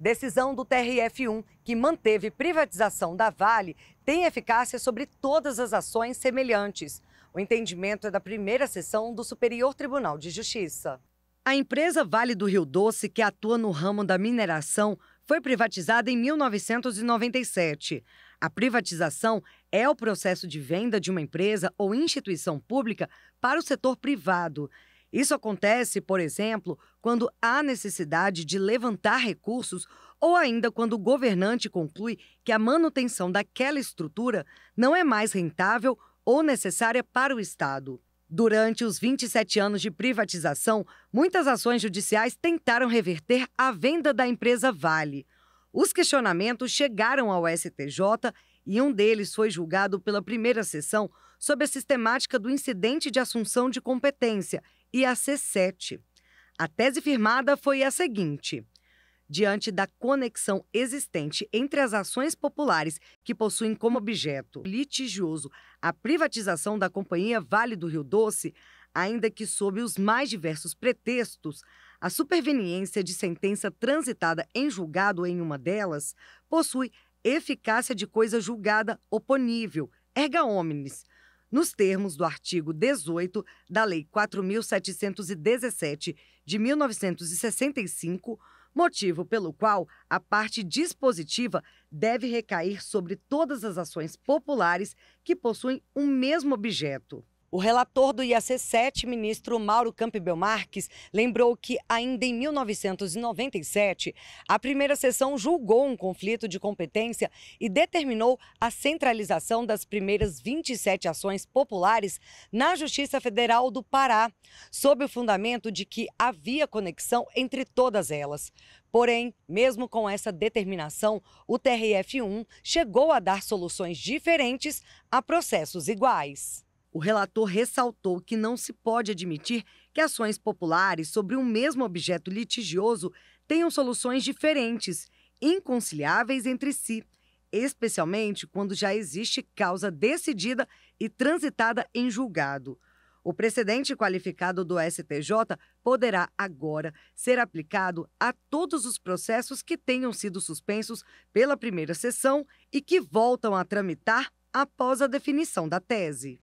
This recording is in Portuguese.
Decisão do TRF1, que manteve privatização da Vale, tem eficácia sobre todas as ações semelhantes. O entendimento é da primeira sessão do Superior Tribunal de Justiça. A empresa Vale do Rio Doce, que atua no ramo da mineração, foi privatizada em 1997. A privatização é o processo de venda de uma empresa ou instituição pública para o setor privado isso acontece, por exemplo, quando há necessidade de levantar recursos ou ainda quando o governante conclui que a manutenção daquela estrutura não é mais rentável ou necessária para o Estado. Durante os 27 anos de privatização, muitas ações judiciais tentaram reverter a venda da empresa Vale. Os questionamentos chegaram ao STJ e um deles foi julgado pela primeira sessão sobre a sistemática do incidente de assunção de competência, IAC7. A tese firmada foi a seguinte: diante da conexão existente entre as ações populares que possuem como objeto litigioso a privatização da Companhia Vale do Rio Doce, ainda que sob os mais diversos pretextos, a superveniência de sentença transitada em julgado em uma delas possui eficácia de coisa julgada oponível, erga omnes, nos termos do artigo 18 da Lei 4.717 de 1965, motivo pelo qual a parte dispositiva deve recair sobre todas as ações populares que possuem o um mesmo objeto. O relator do IAC7, ministro Mauro Campbell Marques, lembrou que ainda em 1997, a primeira sessão julgou um conflito de competência e determinou a centralização das primeiras 27 ações populares na Justiça Federal do Pará, sob o fundamento de que havia conexão entre todas elas. Porém, mesmo com essa determinação, o TRF1 chegou a dar soluções diferentes a processos iguais. O relator ressaltou que não se pode admitir que ações populares sobre um mesmo objeto litigioso tenham soluções diferentes, inconciliáveis entre si, especialmente quando já existe causa decidida e transitada em julgado. O precedente qualificado do STJ poderá agora ser aplicado a todos os processos que tenham sido suspensos pela primeira sessão e que voltam a tramitar após a definição da tese.